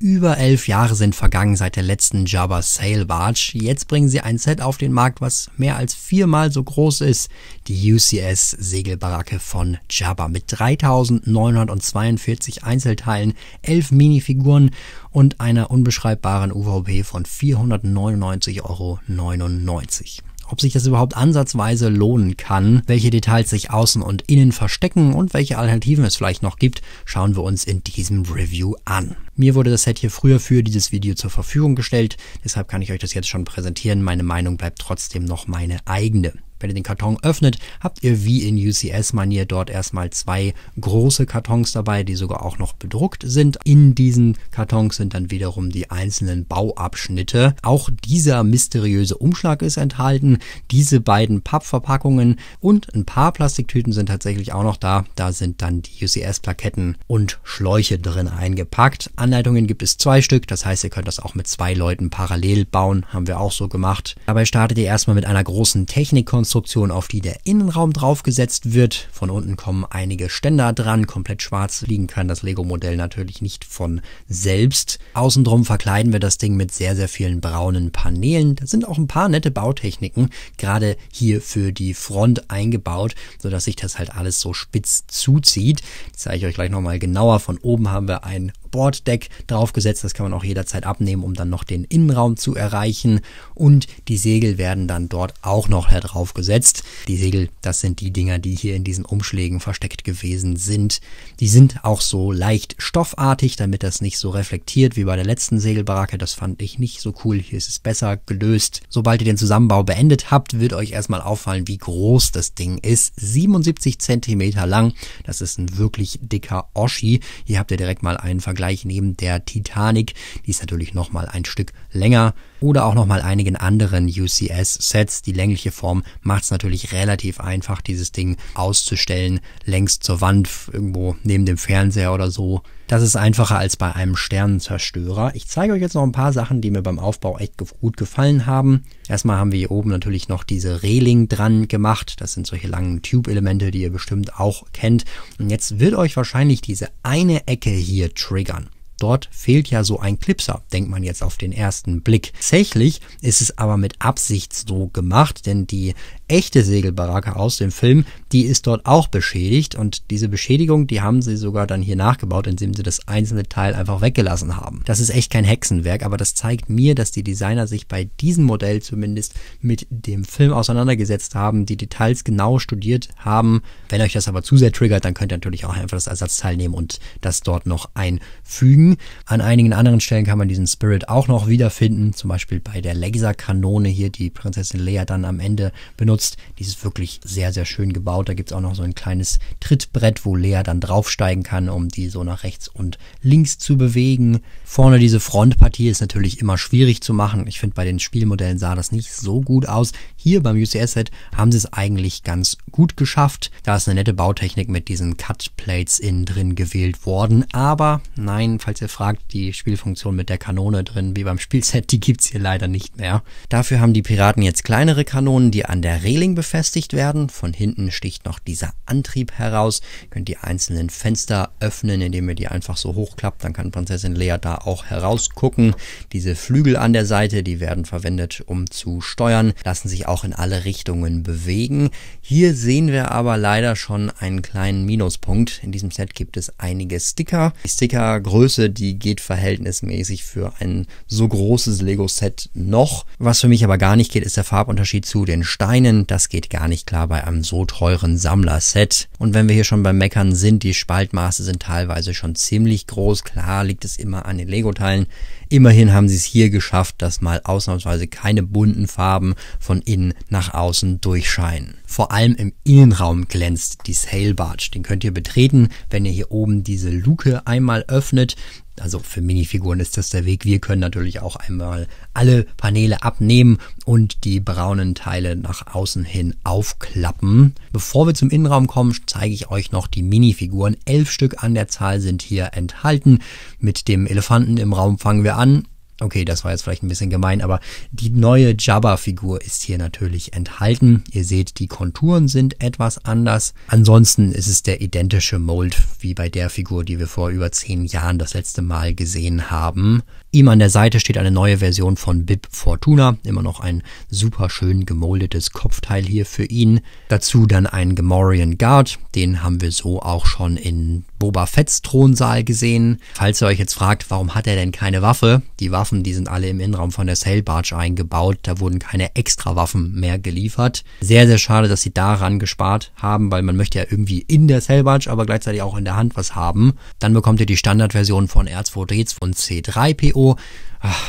Über elf Jahre sind vergangen seit der letzten Jabba Sale Barge. Jetzt bringen sie ein Set auf den Markt, was mehr als viermal so groß ist. Die UCS Segelbaracke von Jabba mit 3942 Einzelteilen, elf Minifiguren und einer unbeschreibbaren UVP von 499,99 Euro ob sich das überhaupt ansatzweise lohnen kann, welche Details sich außen und innen verstecken und welche Alternativen es vielleicht noch gibt, schauen wir uns in diesem Review an. Mir wurde das Set hier früher für dieses Video zur Verfügung gestellt, deshalb kann ich euch das jetzt schon präsentieren. Meine Meinung bleibt trotzdem noch meine eigene. Wenn ihr den Karton öffnet, habt ihr wie in UCS-Manier dort erstmal zwei große Kartons dabei, die sogar auch noch bedruckt sind. In diesen Kartons sind dann wiederum die einzelnen Bauabschnitte. Auch dieser mysteriöse Umschlag ist enthalten, diese beiden Pappverpackungen und ein paar Plastiktüten sind tatsächlich auch noch da. Da sind dann die UCS-Plaketten und Schläuche drin eingepackt. Anleitungen gibt es zwei Stück, das heißt, ihr könnt das auch mit zwei Leuten parallel bauen, haben wir auch so gemacht. Dabei startet ihr erstmal mit einer großen Technikkonstruktion Holzkonstruktion, auf die der Innenraum draufgesetzt wird. Von unten kommen einige Ständer dran. Komplett schwarz liegen kann das Lego-Modell natürlich nicht von selbst. Außenrum verkleiden wir das Ding mit sehr, sehr vielen braunen Paneelen. Da sind auch ein paar nette Bautechniken, gerade hier für die Front eingebaut, sodass sich das halt alles so spitz zuzieht. Das zeige ich euch gleich nochmal genauer. Von oben haben wir ein Borddeck draufgesetzt. Das kann man auch jederzeit abnehmen, um dann noch den Innenraum zu erreichen. Und die Segel werden dann dort auch noch draufgesetzt. Die Segel, das sind die Dinger, die hier in diesen Umschlägen versteckt gewesen sind. Die sind auch so leicht stoffartig, damit das nicht so reflektiert wie bei der letzten Segelbaracke. Das fand ich nicht so cool. Hier ist es besser gelöst. Sobald ihr den Zusammenbau beendet habt, wird euch erstmal auffallen, wie groß das Ding ist. 77 Zentimeter lang. Das ist ein wirklich dicker Oschi. Hier habt ihr direkt mal einen Vergleich Vergleich neben der Titanic. Die ist natürlich nochmal ein Stück länger oder auch nochmal einigen anderen UCS-Sets. Die längliche Form macht es natürlich relativ einfach, dieses Ding auszustellen, längs zur Wand, irgendwo neben dem Fernseher oder so. Das ist einfacher als bei einem Sternenzerstörer. Ich zeige euch jetzt noch ein paar Sachen, die mir beim Aufbau echt gut gefallen haben. Erstmal haben wir hier oben natürlich noch diese Reling dran gemacht. Das sind solche langen Tube-Elemente, die ihr bestimmt auch kennt. Und jetzt wird euch wahrscheinlich diese eine Ecke hier triggern. Dort fehlt ja so ein Clipser, denkt man jetzt auf den ersten Blick. Tatsächlich ist es aber mit Absicht so gemacht, denn die echte Segelbaracke aus dem Film, die ist dort auch beschädigt und diese Beschädigung, die haben sie sogar dann hier nachgebaut, indem sie das einzelne Teil einfach weggelassen haben. Das ist echt kein Hexenwerk, aber das zeigt mir, dass die Designer sich bei diesem Modell zumindest mit dem Film auseinandergesetzt haben, die Details genau studiert haben. Wenn euch das aber zu sehr triggert, dann könnt ihr natürlich auch einfach das Ersatzteil nehmen und das dort noch einfügen liegen. An einigen anderen Stellen kann man diesen Spirit auch noch wiederfinden, zum Beispiel bei der Laserkanone hier, die Prinzessin Leia dann am Ende benutzt. Die ist wirklich sehr, sehr schön gebaut. Da gibt es auch noch so ein kleines Trittbrett, wo Leia dann draufsteigen kann, um die so nach rechts und links zu bewegen. Vorne diese Frontpartie ist natürlich immer schwierig zu machen. Ich finde, bei den Spielmodellen sah das nicht so gut aus hier beim UCS-Set haben sie es eigentlich ganz gut geschafft. Da ist eine nette Bautechnik mit diesen Cut-Plates innen drin gewählt worden. Aber nein, falls ihr fragt, die Spielfunktion mit der Kanone drin, wie beim Spielset, die gibt es hier leider nicht mehr. Dafür haben die Piraten jetzt kleinere Kanonen, die an der Reling befestigt werden. Von hinten sticht noch dieser Antrieb heraus. Ihr könnt die einzelnen Fenster öffnen, indem ihr die einfach so hochklappt. Dann kann Prinzessin Lea da auch herausgucken. Diese Flügel an der Seite, die werden verwendet, um zu steuern, lassen sich auch auch in alle Richtungen bewegen. Hier sehen wir aber leider schon einen kleinen Minuspunkt. In diesem Set gibt es einige Sticker. Die Stickergröße, die geht verhältnismäßig für ein so großes Lego-Set noch. Was für mich aber gar nicht geht, ist der Farbunterschied zu den Steinen. Das geht gar nicht klar bei einem so teuren Sammler-Set. Und wenn wir hier schon beim Meckern sind, die Spaltmaße sind teilweise schon ziemlich groß. Klar liegt es immer an den Lego-Teilen. Immerhin haben sie es hier geschafft, dass mal ausnahmsweise keine bunten Farben von innen innen nach außen durchscheinen. Vor allem im Innenraum glänzt die Sailbarge. Den könnt ihr betreten, wenn ihr hier oben diese Luke einmal öffnet. Also für Minifiguren ist das der Weg. Wir können natürlich auch einmal alle Paneele abnehmen und die braunen Teile nach außen hin aufklappen. Bevor wir zum Innenraum kommen, zeige ich euch noch die Minifiguren. Elf Stück an der Zahl sind hier enthalten. Mit dem Elefanten im Raum fangen wir an. Okay, das war jetzt vielleicht ein bisschen gemein, aber die neue Jabba-Figur ist hier natürlich enthalten. Ihr seht, die Konturen sind etwas anders. Ansonsten ist es der identische Mold wie bei der Figur, die wir vor über zehn Jahren das letzte Mal gesehen haben. Ihm an der Seite steht eine neue Version von Bib Fortuna, immer noch ein super schön gemoldetes Kopfteil hier für ihn. Dazu dann ein Gamorrean Guard, den haben wir so auch schon in Boba Fett's Thronsaal gesehen. Falls ihr euch jetzt fragt, warum hat er denn keine Waffe? Die Waffen, die sind alle im Innenraum von der Sail Barge eingebaut, da wurden keine extra Waffen mehr geliefert. Sehr, sehr schade, dass sie daran gespart haben, weil man möchte ja irgendwie in der Sail Barge, aber gleichzeitig auch in der Hand was haben. Dann bekommt ihr die Standardversion von R2D2 und C3PO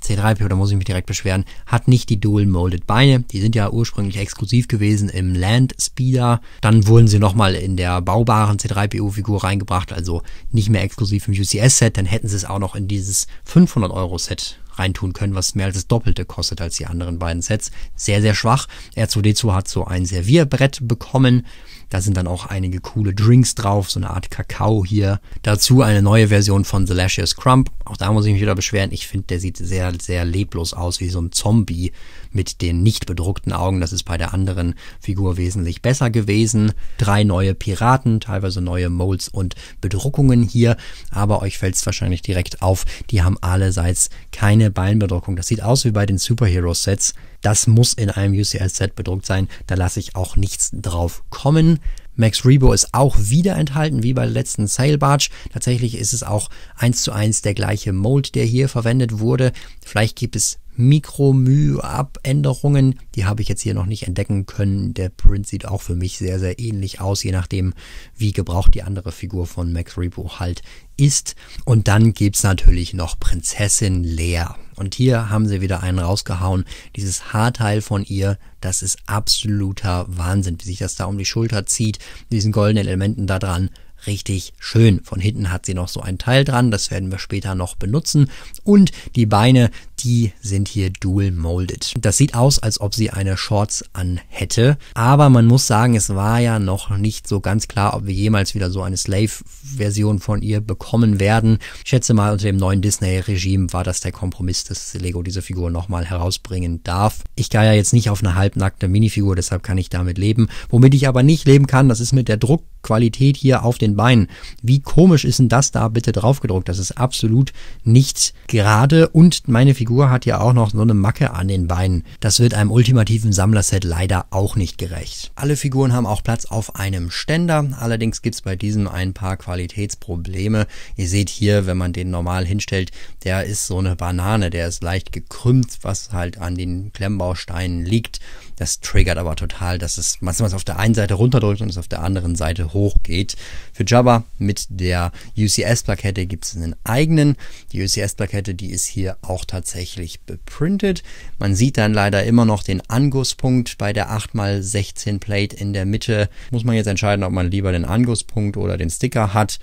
C3PO, da muss ich mich direkt beschweren, hat nicht die Dual Molded Beine. Die sind ja ursprünglich exklusiv gewesen im Land Speeder. Dann wurden sie nochmal in der baubaren C3PO-Figur reingebracht, also nicht mehr exklusiv im UCS-Set. Dann hätten sie es auch noch in dieses 500-Euro-Set reintun können, was mehr als das Doppelte kostet als die anderen beiden Sets. Sehr, sehr schwach. R2D2 hat so ein Servierbrett bekommen. Da sind dann auch einige coole Drinks drauf, so eine Art Kakao hier. Dazu eine neue Version von The Lashes Crump. Auch da muss ich mich wieder beschweren. Ich finde, der sieht sehr, sehr leblos aus, wie so ein Zombie mit den nicht bedruckten Augen. Das ist bei der anderen Figur wesentlich besser gewesen. Drei neue Piraten, teilweise neue Molds und Bedruckungen hier. Aber euch fällt es wahrscheinlich direkt auf, die haben allerseits keine Beinbedruckung. Das sieht aus wie bei den Superhero-Sets. Das muss in einem UCL-Set bedruckt sein. Da lasse ich auch nichts drauf kommen. Max Rebo ist auch wieder enthalten, wie bei der letzten Sail Barge. Tatsächlich ist es auch eins zu eins der gleiche Mold, der hier verwendet wurde. Vielleicht gibt es Mikromü-Abänderungen. Die habe ich jetzt hier noch nicht entdecken können. Der Print sieht auch für mich sehr, sehr ähnlich aus, je nachdem, wie gebraucht die andere Figur von Max Rebo halt ist. Und dann gibt es natürlich noch Prinzessin Lea. Und hier haben sie wieder einen rausgehauen. Dieses Haarteil von ihr, das ist absoluter Wahnsinn, wie sich das da um die Schulter zieht, diesen goldenen Elementen da dran richtig schön. Von hinten hat sie noch so ein Teil dran, das werden wir später noch benutzen. Und die Beine, die sind hier dual molded. Das sieht aus, als ob sie eine Shorts anhätte. Aber man muss sagen, es war ja noch nicht so ganz klar, ob wir jemals wieder so eine Slave-Version von ihr bekommen werden. Ich schätze mal, unter dem neuen Disney-Regime war das der Kompromiss, dass Lego diese Figur nochmal herausbringen darf. Ich gehe ja jetzt nicht auf eine halbnackte Minifigur, deshalb kann ich damit leben. Womit ich aber nicht leben kann, das ist mit der Druck Qualität hier auf den Beinen. Wie komisch ist denn das da bitte draufgedruckt? Das ist absolut nicht gerade und meine Figur hat ja auch noch so eine Macke an den Beinen. Das wird einem ultimativen Sammlerset leider auch nicht gerecht. Alle Figuren haben auch Platz auf einem Ständer, allerdings gibt's bei diesem ein paar Qualitätsprobleme. Ihr seht hier, wenn man den normal hinstellt, der ist so eine Banane, der ist leicht gekrümmt, was halt an den Klemmbausteinen liegt. Das triggert aber total, dass es manchmal auf der einen Seite runterdrückt und es auf der anderen Seite hochgeht. Für Java mit der UCS-Plakette gibt es einen eigenen. Die UCS-Plakette, die ist hier auch tatsächlich beprintet. Man sieht dann leider immer noch den Angusspunkt bei der 8x16 Plate in der Mitte. Muss man jetzt entscheiden, ob man lieber den Angusspunkt oder den Sticker hat.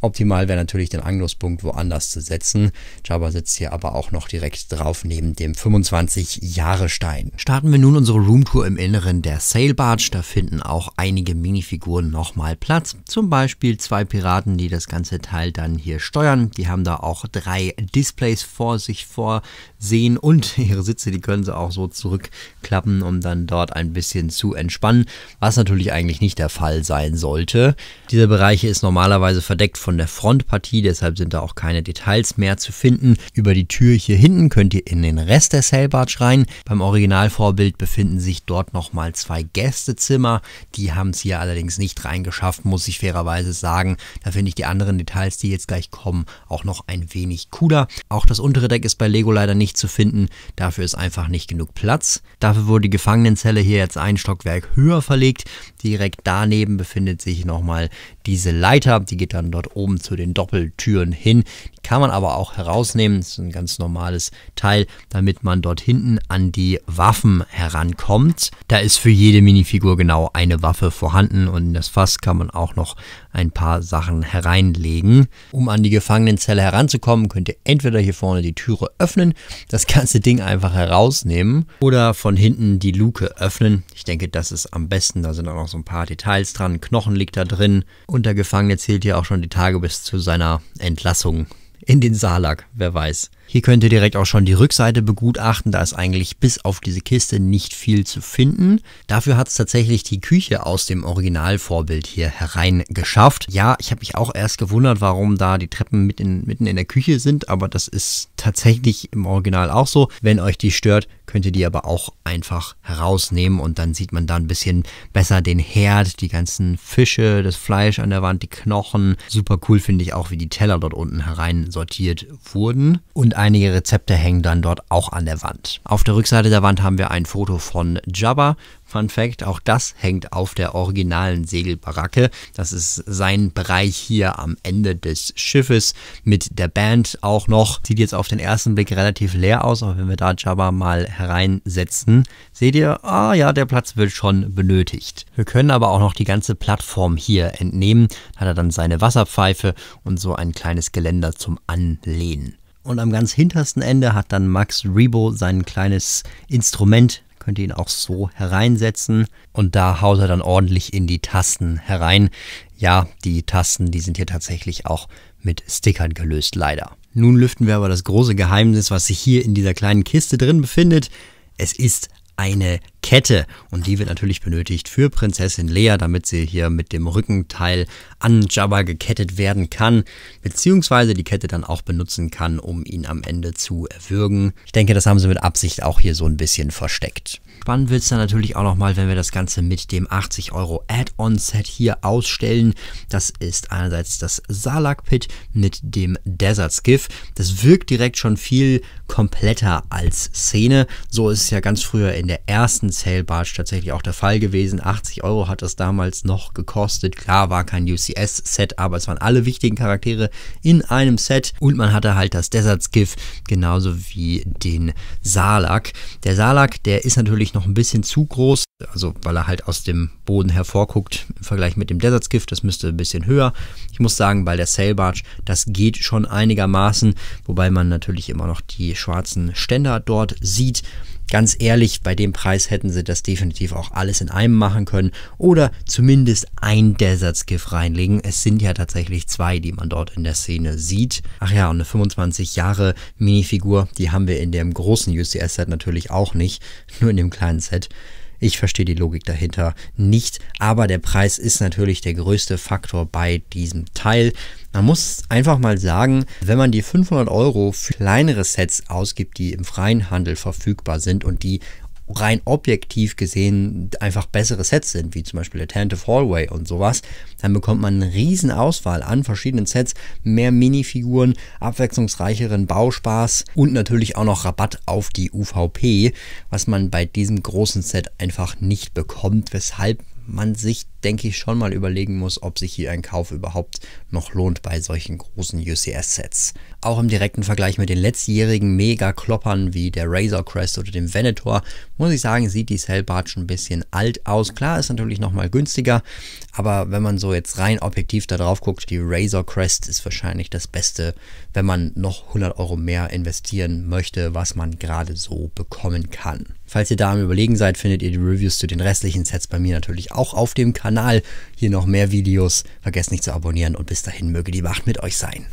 Optimal wäre natürlich den Angusspunkt woanders zu setzen. Java sitzt hier aber auch noch direkt drauf neben dem 25 Jahre Stein. Starten wir nun unsere Room Roomtour im Inneren der Sailbarge. Da finden auch einige Minifiguren nochmal Platz. Zum Beispiel zwei Piraten, die das ganze Teil dann hier steuern. Die haben da auch drei Displays vor sich vorsehen und ihre Sitze, die können sie auch so zurückklappen, um dann dort ein bisschen zu entspannen. Was natürlich eigentlich nicht der Fall sein sollte. Dieser Bereich ist normalerweise verdeckt von der Frontpartie, deshalb sind da auch keine Details mehr zu finden. Über die Tür hier hinten könnt ihr in den Rest der Sailbarge rein. Beim Originalvorbild befinden sich dort nochmal zwei Gästezimmer. Die haben es hier allerdings nicht reingeschafft, muss ich fairerweise sagen. Da finde ich die anderen Details, die jetzt gleich kommen, auch noch ein wenig cooler. Auch das untere Deck ist bei Lego leider nicht zu finden. Dafür ist einfach nicht genug Platz. Dafür wurde die Gefangenenzelle hier jetzt ein Stockwerk höher verlegt. Direkt daneben befindet sich nochmal diese Leiter. Die geht dann dort oben zu den Doppeltüren hin. Die kann man aber auch herausnehmen. Das ist ein ganz normales Teil, damit man dort hinten an die Waffen herankommt. Da ist für jede Minifigur genau eine Waffe vorhanden und in das Fass kann man auch noch ein paar Sachen hereinlegen. Um an die Gefangenenzelle heranzukommen, könnt ihr entweder hier vorne die Türe öffnen, das ganze Ding einfach herausnehmen oder von hinten die Luke öffnen. Ich denke, das ist am besten. Da sind auch noch noch so ein paar Details dran. Knochen liegt da drin. Und der Gefangene zählt hier auch schon die Tage bis zu seiner Entlassung in den Salak, wer weiß. Hier könnt ihr direkt auch schon die Rückseite begutachten, da ist eigentlich bis auf diese Kiste nicht viel zu finden. Dafür hat es tatsächlich die Küche aus dem Originalvorbild hier herein geschafft. Ja, ich habe mich auch erst gewundert, warum da die Treppen mit in, mitten in der Küche sind, aber das ist tatsächlich im Original auch so. Wenn euch die stört, könnt ihr die aber auch einfach herausnehmen und dann sieht man da ein bisschen besser den Herd, die ganzen Fische, das Fleisch an der Wand, die Knochen. Super cool finde ich auch, wie die Teller dort unten herein sortiert wurden. Und einige Rezepte hängen dann dort auch an der Wand. Auf der Rückseite der Wand haben wir ein Foto von Jabba, Fun Fact, auch das hängt auf der originalen Segelbaracke. Das ist sein Bereich hier am Ende des Schiffes mit der Band auch noch. Sieht jetzt auf den ersten Blick relativ leer aus, aber wenn wir da Jabba mal hereinsetzen, seht ihr, ah ja, der Platz wird schon benötigt. Wir können aber auch noch die ganze Plattform hier entnehmen. Da hat er dann seine Wasserpfeife und so ein kleines Geländer zum Anlehnen. Und am ganz hintersten Ende hat dann Max Rebo sein kleines Instrument könnt ihr ihn auch so hereinsetzen und da haut er dann ordentlich in die Tasten herein. Ja, die Tasten, die sind hier tatsächlich auch mit Stickern gelöst, leider. Nun lüften wir aber das große Geheimnis, was sich hier in dieser kleinen Kiste drin befindet. Es ist eine Kette. Und die wird natürlich benötigt für Prinzessin Lea, damit sie hier mit dem Rückenteil an Jabba gekettet werden kann, beziehungsweise die Kette dann auch benutzen kann, um ihn am Ende zu erwürgen. Ich denke, das haben sie mit Absicht auch hier so ein bisschen versteckt. Spannend wird es dann natürlich auch nochmal, wenn wir das Ganze mit dem 80 Euro Add-on-Set hier ausstellen. Das ist einerseits das Salak-Pit mit dem Desert Skiff. Das wirkt direkt schon viel kompletter als Szene. So ist es ja ganz früher in der ersten Sale Barge tatsächlich auch der Fall gewesen. 80 Euro hat das damals noch gekostet. Klar war kein UCS-Set, aber es waren alle wichtigen Charaktere in einem Set und man hatte halt das Desert Skiff genauso wie den Salak. Der Salak, der ist natürlich noch ein bisschen zu groß also weil er halt aus dem Boden hervorguckt im Vergleich mit dem Desert Skiff, das müsste ein bisschen höher. Ich muss sagen, bei der Sail Barge, das geht schon einigermaßen, wobei man natürlich immer noch die schwarzen Ständer dort sieht. Ganz ehrlich, bei dem Preis hätten sie das definitiv auch alles in einem machen können oder zumindest ein Desert Skiff reinlegen. Es sind ja tatsächlich zwei, die man dort in der Szene sieht. Ach ja, und eine 25 Jahre Minifigur, die haben wir in dem großen UCS-Set natürlich auch nicht, nur in dem kleinen Set. Ich verstehe die Logik dahinter nicht, aber der Preis ist natürlich der größte Faktor bei diesem Teil. Man muss einfach mal sagen, wenn man die 500 Euro für kleinere Sets ausgibt, die im freien Handel verfügbar sind und die rein objektiv gesehen einfach bessere Sets sind, wie zum Beispiel Attentive Hallway und sowas, dann bekommt man eine riesen Auswahl an verschiedenen Sets, mehr Minifiguren, abwechslungsreicheren Bauspaß und natürlich auch noch Rabatt auf die UVP, was man bei diesem großen Set einfach nicht bekommt, weshalb man sich, denke ich, schon mal überlegen muss, ob sich hier ein Kauf überhaupt noch lohnt bei solchen großen UCS-Sets. Auch im direkten Vergleich mit den letztjährigen Mega-Kloppern wie der Razor Crest oder dem Venator, muss ich sagen, sieht die Cellbart schon ein bisschen alt aus. Klar, ist natürlich nochmal günstiger, aber wenn man so jetzt rein objektiv da drauf guckt, die Razor Crest ist wahrscheinlich das Beste, wenn man noch 100 Euro mehr investieren möchte, was man gerade so bekommen kann. Falls ihr da am Überlegen seid, findet ihr die Reviews zu den restlichen Sets bei mir natürlich auch auf dem Kanal. Hier noch mehr Videos. Vergesst nicht zu abonnieren und bis dahin möge die Macht mit euch sein.